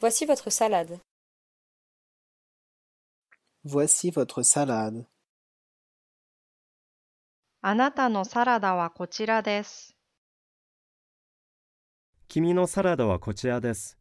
Voici votre salade. Voici votre salade. あなたのサラダはこちらです。君のサラダはこちらです。